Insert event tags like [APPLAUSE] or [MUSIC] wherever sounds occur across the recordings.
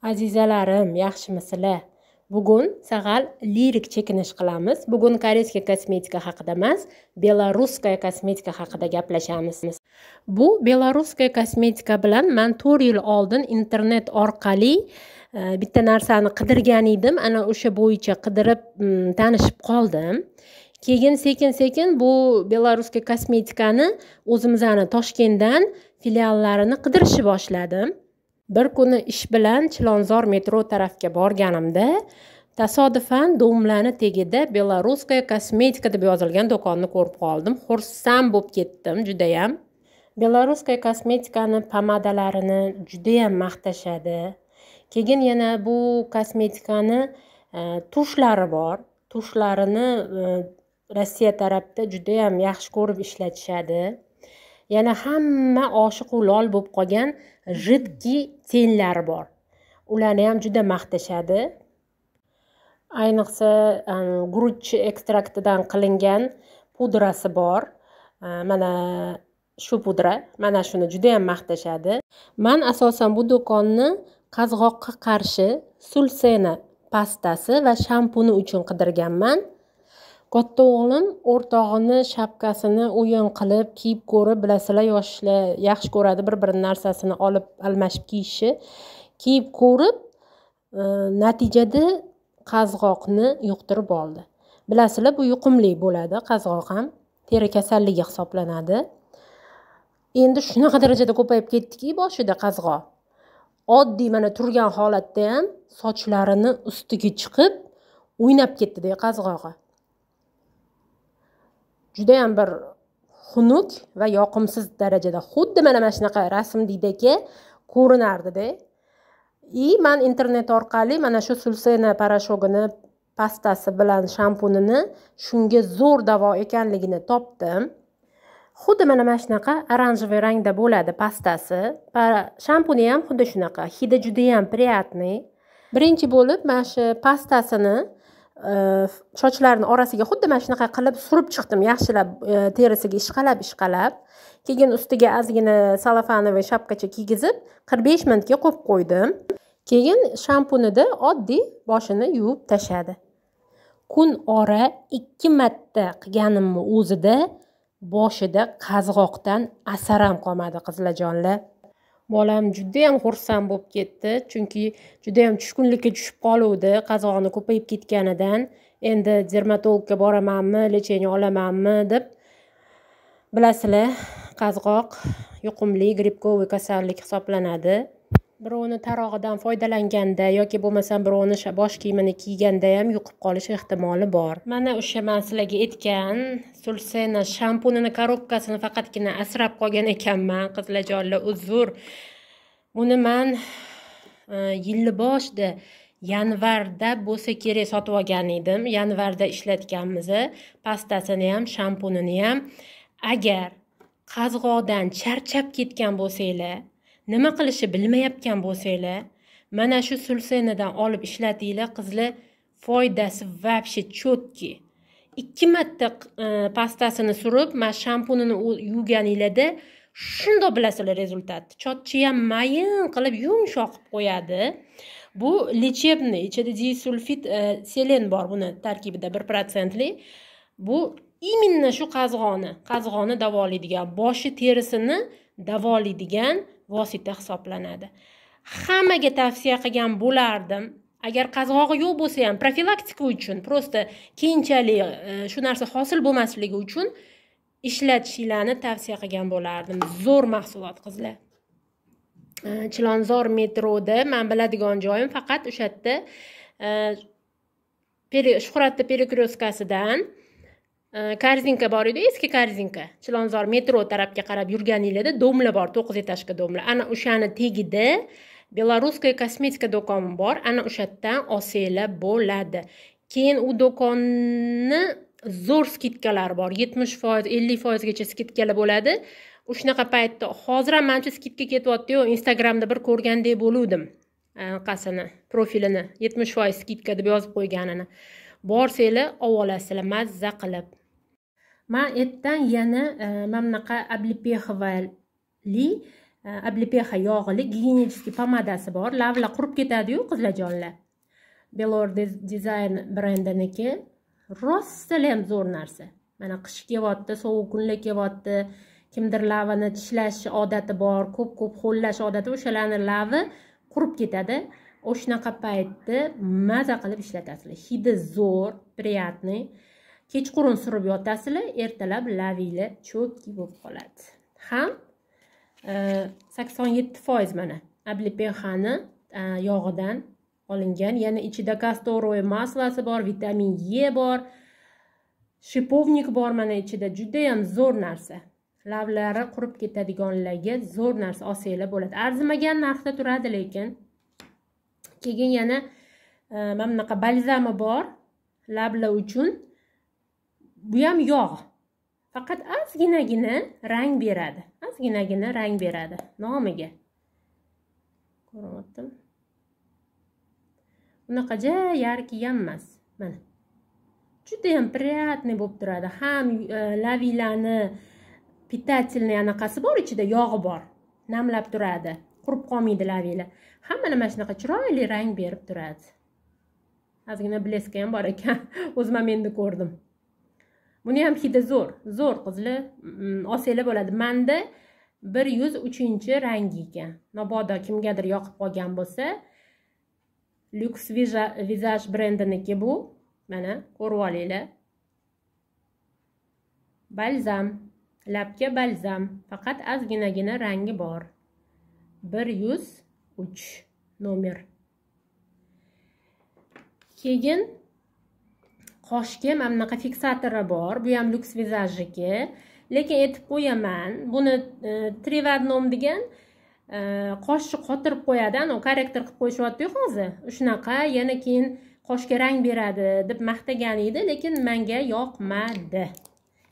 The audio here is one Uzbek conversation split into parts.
azizalarim yaxshimisizlar bugun sag'al lirik chekinish qilamiz bugun koreyska kosmetika haqida emas Belaruskaya kosmetika haqida gaplashamiz bu Belaruskaya kosmetika bilan man to'rt yil oldin internet orqali e, bitta narsani qidirgan edim ana o'sha bo'yicha qidirib tanishib qoldim keyin sekin sekin bu belarusga kosmetikani o'zimizani toshkentdan filiallarini qidirishni boshladim bir kuni ish bilan chilonzor metro tarafga borganimda tasodifan do'mlani tagida belarusskaya kosmetika deb yozilgan do'konni ko'rib qoldim xursand bo'lib ketdim judayam belarusskaya kosmetikani pomadalarini judayam maqtashadi keyin yana bu kosmetikani e, tushlari bor tushlarini e, rossiya tarafda juda ham yaxshi ko'rib ishlatishadi yana hamma oshiqu lol bo'lib qolgan жидкий tenlar bor ularni ham juda maqtashadi ayniqsa guruch ekstraktidan qilingan pudrasi bor mana shu pudra mana shuni juda ham maqtashadi man asosan bu do'konni qazg'oqqa qarshi sulsena pastasi va shampuni uchun qidirganman katta o'g'lim o'rtog'ini shapkasini o'yin qilib kiyib ko'rib bilasizlar yoshlar yaxshi ko'radi bir birini narsasini olib almashib kiyishi kiyib ko'rib e, natijada qazg'oqni yuqtirib oldi bilasizlar bu yuqumli bo'ladi qazg'oq ham teri kasalligi hisoblanadi endi shunaqa darajada ko'payib ketdiki boshida qazg'oq oddiy mana turgan holatda ham sochlarini ustiga chiqib o'ynab ketdi ketdida qazg'og'i judayam bir xunuk va yoqimsiz darajada xuddi mana mana shunaqa rasmdaydagi ko'rinardida и man internet orqali mana shu sulsena porosho'gini pastasi bilan shampunini shunga zo'r davo ekanligini topdim xuddi mana mana shunaqa оранжевый rangda bo'ladi pastasi shampuni ham xuddi shunaqa hidi judayam приятный birinchi bo'lib mana shu pastasini sochlarni orasiga xuddi mana shunaqa qilib surib chiqdim yaxshilab terisiga ishqalab ishqalab keyin ustiga ozgina salofanoviy shapkacha kiygizib qirq besh minutga qo'yib qo'ydim keyin shampunida oddiy boshini yuvib tashladi kun ora ikki marta qilganimni o'zida boshida qazg'oqdan asaram qolmadi qizlajonlar bolam judayam xursand bo'lib ketdi chunki judayam tushkunlikka tushib qoluvdi qazog'ini ko'payib ketganidan endi dermatologga boramanmi lecheniya olamanmi deb bilasizlar qazg'oq yuqumli grippkovый kasallik hisoblanadi birovni tarog'idan foydalanganda yoki bo'lmasam birovni bosh kiyimini kiyganda ham yuqib qolish ehtimoli bor mana o'sha man sizlarga aytgan sulsena shampunini korobkasini faqatgina asrab qolgan ekanman qizlarjonlar uzr buni man e, yilni boshida yanvarda bo'lsa kerak sotib olgan edim yanvarda ishlatganmiz pastasini ham shampunini ham agar qazg'oqdan charchab ketgan bo'lsanglar nima qilishni bilmayotgan bo'lsanglar mana shu sulsenidan olib ishlatinglar qizlar foydasi вообще четкий ikki marta e, pastasini surib mana shampunini yuvganinglarda shundoq bilasizlar rezultatni chotchi ham mayin qilib yumshoq qilib qo'yadi bu лечебный ichida disulfit e, selen bor buni tarkibida bir protsentli bu именно shu qazg'oni qazg'oni davolaydigan boshi terisini davolaydigan vosita hisoblanadi hammaga tavsiya qilgan bo'lardim agar qazg'og'i yo'q bo'lsa ham profilaktika uchun просто keyinchalik e, shu narsa hosil bo'lmasligi uchun ishlatishinglarni tavsiya qilgan bo'lardim zo'r mahsulot qizlar e, chilonzor metroda man biladigan joyim faqat o'sha yerda e, shuhratni перекресткasidan korzinka bor edi eski korzinka chilonzor metro tarafga qarab yurganinglarda domla bor to'qqiz etajka domla ana o'shani tagida белорусская kosmetika do'koni bor ana o'sha yerdan olsanglar bo'ladi keyin u do'konni zo'r skidkalari bor yetmish foiz ellik foizgacha skidkalar bo'ladi shunaqa paytda hozir ham manimcha skidka ketyaptiyu instagramda bir ko'rgandek bo'luvdim anaqasini e, profilini yetmish foiz skidka deb yozib qo'yganini bor fe'li ovolasizlar mazza qilib man ertdan yana e, mana bunaqa облепеховали e, ablipeha yog'li gigiyenический pomadasi bor lavla qurib ketadiyu qizlajonlar belor dizayn brendiniki rostsaliyam zo'r narsa mana qish kelyapti sovuq kunlar kelyapti kimdir lavini tishlash odati bor ko'p ko'p ho'llash odati o'shalarni lavi qurib ketadi o'shanaqa paytda maza qilib ishlatasizlar hidi zo'r приятный kechqurun surib yotasizlar ertalab lavinglar cho'kki bo'lib qoladi ham e, sakson yetti foiz mana облепехani e, yog'idan olingan yana ichida kastoroy maslasi bor vitamin e bor shipovnik bor mana ichida judayam zo'r narsa lavlari qurib ketadiganlarga zo'r narsa olsanglar bo'ladi arzimagan narxda turadi lekin keyin yana e, mana bunaqa balzami bor lablar uchun bu ham yog' faqat ozginagina rang beradi ozginagina rang beradi nomiga ko'ryaptimi unaqaja yarki ham emas mana judayam приятный bo'lib turadi ham e, lavilani питательный anaqasi bor ichida yog'i bor namlab turadi qurib qolmaydi lavinglar hamma nima shunaqa chiroyli rang berib turadi ozgina bleski ham bor ekan [LAUGHS] o'zim ham endi ko'rdim buni ham hidi zo'r zo'r qizlar mm, olsanglar bo'ladi manda bir yuz uchinchi rangi ekan mabodo kimgadir yoqib qolgan bo'lsa lyuks vizaj brendiniki bu mana ko'rib olinglar balzam labga balzam faqat ozginagina rangi bor bir yuz uch nomer keyin qoshga mana bunaqa fiksatori bor bu ham lyuks vizajniki lekin aytib qo'yaman buni e, trivadnom degan e, qoshni qotirib qo'yadi anavi korrektor qilib qo'yishyaptiyu hozir shunaqa yana keyin qoshga rang beradi deb maqtagan edi lekin manga yoqmadi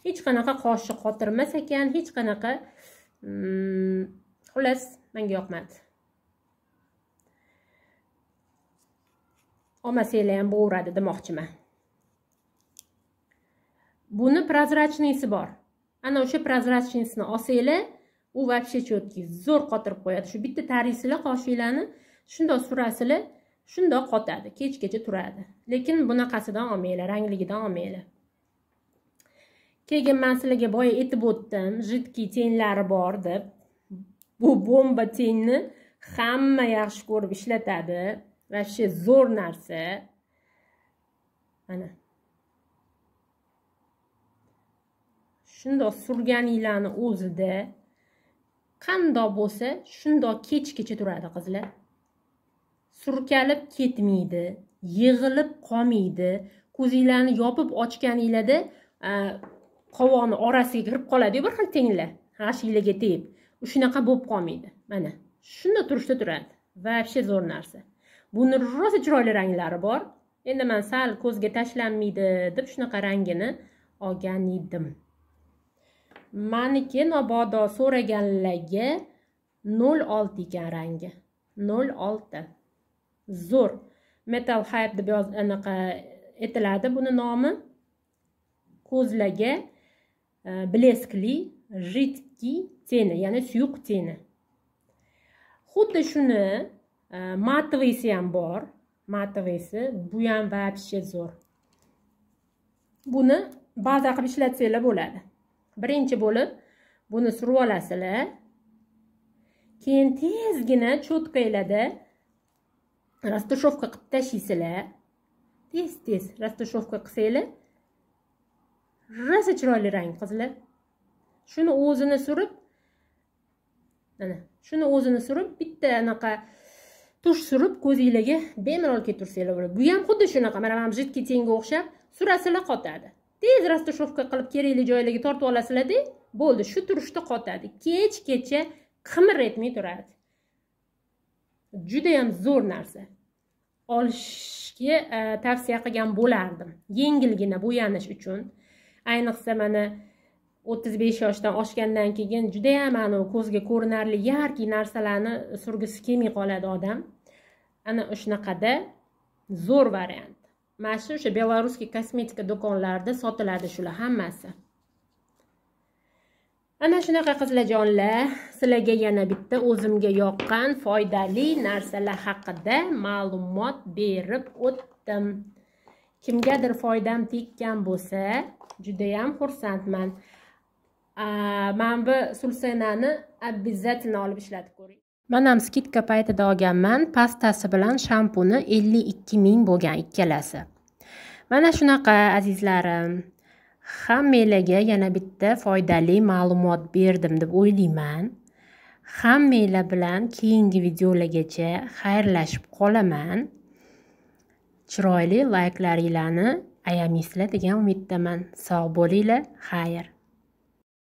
hech qanaqa qoshni qotirmas ekan hech qanaqa mm, xullas menga yoqmadi olmasanglar ham bo'laveradi demoqchiman buni прозрачныйsi bor ana o'sha прозрачныйsini olsanglar u вообще четкий zo'r qotirib qo'yadi shu bitta tarisizlar qoshinglarni shundoq surasizlar shundoq qotadi kechgacha turadi lekin bunaqasidan olmanglar rangligidan olmanglar keyin man sizlarga boya aytib o'tdim жидкий tenglari bor deb bu bomba tengni hamma yaxshi ko'rib ishlatadi вообще zo'r narsa mana shundoq surganinglarni o'zida qandoq bo'lsa shundoq kechgacha turadi qizlar surkalib ketmaydi yig'ilib qolmaydi ko'zinglarni yopib ochganinglarda qovoqni orasiga kirib qoladiyu bir xil tenglar g'ashinglarga tegib shunaqa bo'lib qolmaydi mana shunda turishda turadi вообще zo'r narsa buni rosa chiroyli ranglari bor endi man sal ko'zga tashlanmaydi deb shunaqa rangini olgan edim maniki nobodo so'raganlarga nol olti ekan rangi nol olti zo'r metal hype deb yoz anaqa aytiladi buni nomi ko'zlarga e, bleskli жидкий teni ya'ni suyuq teni xuddi шуни матовыйси matvisi ham bor matvisi bu ham вообще zo'r buni baza qilib ishlatsanglar bo'ladi birinchi bo'lib buni surib olasizlar keyin tezgina cho'tkanglarda rastoshovka qilib tashlaysizlar tez tez rastoshovka qilsanglar rosa chiroyli rang qizlar shuni o'zini surib mana shuni o'zini surib bitta anaqa tush surib ko'zinglarga bemalol ketaversanglar bo'ladi bu ham xuddi shunaqa mana mana жидкий tenga o'xshab surasizlar qotadi tez растушевка qilib kerakli joylarga tortib olasizlarda bo'ldi shu turishda qotadi kechgacha qimir etmay turadi judayam zo'r narsa olishga e, tavsiya qilgan bo'lardim yengilgina bo'yanish uchun ayniqsa mana o'ttiz besh yoshdan oshgandan keyin judayam anavi ko'zga ko'rinarli yarki narsalarni surgisi kelmay qoladi odam ana shunaqada zo'r variant mana shu o'sha belaruskiy kosmetika do'konlarida sotiladi shular hammasi ana shunaqa qizlajonlar sizlarga yana bitta o'zimga yoqqan foydali narsalar haqida ma'lumot berib o'tdim kimgadir foydam tekkan bo'lsa judayam xursandman mana bu sulsenani обязательно olib ishlatib ko'ring man ham skidka paytida olganman pastasi bilan shampuni ellik ikki ming bo'lgan ikkalasi mana shunaqa azizlarim hammanglarga yana bitta foydali ma'lumot berdim deb o'ylayman hammanglar bilan keyingi videolargacha xayrlashib qolaman chiroyli layklaringlarni ayamaysizlar degan umiddaman sog' bo'linglar xayr